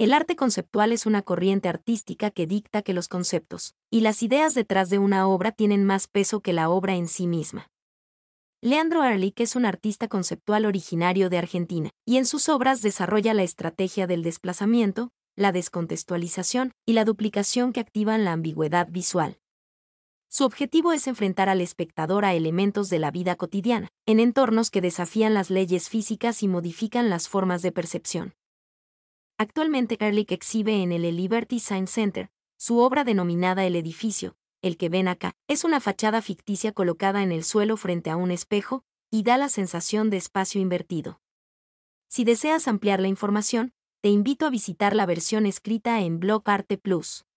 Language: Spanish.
El arte conceptual es una corriente artística que dicta que los conceptos y las ideas detrás de una obra tienen más peso que la obra en sí misma. Leandro Erlich es un artista conceptual originario de Argentina, y en sus obras desarrolla la estrategia del desplazamiento, la descontextualización y la duplicación que activan la ambigüedad visual. Su objetivo es enfrentar al espectador a elementos de la vida cotidiana, en entornos que desafían las leyes físicas y modifican las formas de percepción. Actualmente Ehrlich exhibe en el Liberty Science Center su obra denominada El edificio, el que ven acá, es una fachada ficticia colocada en el suelo frente a un espejo y da la sensación de espacio invertido. Si deseas ampliar la información, te invito a visitar la versión escrita en Blog Arte Plus.